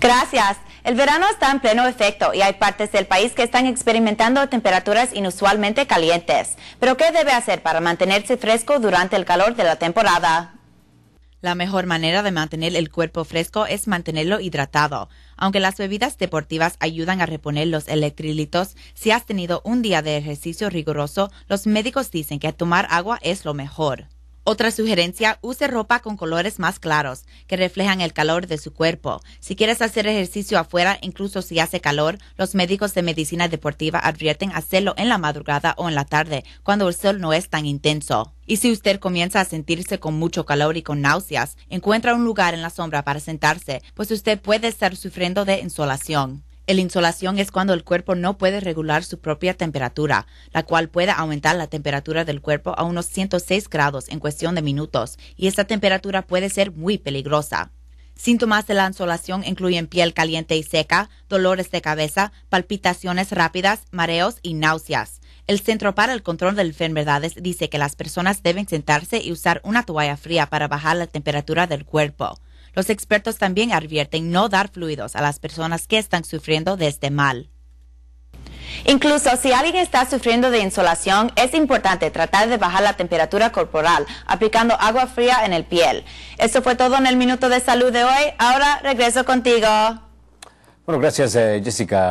Gracias. El verano está en pleno efecto y hay partes del país que están experimentando temperaturas inusualmente calientes. Pero ¿qué debe hacer para mantenerse fresco durante el calor de la temporada? La mejor manera de mantener el cuerpo fresco es mantenerlo hidratado. Aunque las bebidas deportivas ayudan a reponer los electrolitos, si has tenido un día de ejercicio riguroso, los médicos dicen que tomar agua es lo mejor. Otra sugerencia, use ropa con colores más claros que reflejan el calor de su cuerpo. Si quieres hacer ejercicio afuera, incluso si hace calor, los médicos de medicina deportiva advierten hacerlo en la madrugada o en la tarde, cuando el sol no es tan intenso. Y si usted comienza a sentirse con mucho calor y con náuseas, encuentra un lugar en la sombra para sentarse, pues usted puede estar sufriendo de insolación. La insolación es cuando el cuerpo no puede regular su propia temperatura, la cual puede aumentar la temperatura del cuerpo a unos 106 grados en cuestión de minutos, y esta temperatura puede ser muy peligrosa. Síntomas de la insolación incluyen piel caliente y seca, dolores de cabeza, palpitaciones rápidas, mareos y náuseas. El Centro para el Control de Enfermedades dice que las personas deben sentarse y usar una toalla fría para bajar la temperatura del cuerpo. Los expertos también advierten no dar fluidos a las personas que están sufriendo de este mal. Incluso si alguien está sufriendo de insolación, es importante tratar de bajar la temperatura corporal aplicando agua fría en el piel. Eso fue todo en el Minuto de Salud de hoy. Ahora regreso contigo. Bueno, gracias eh, Jessica.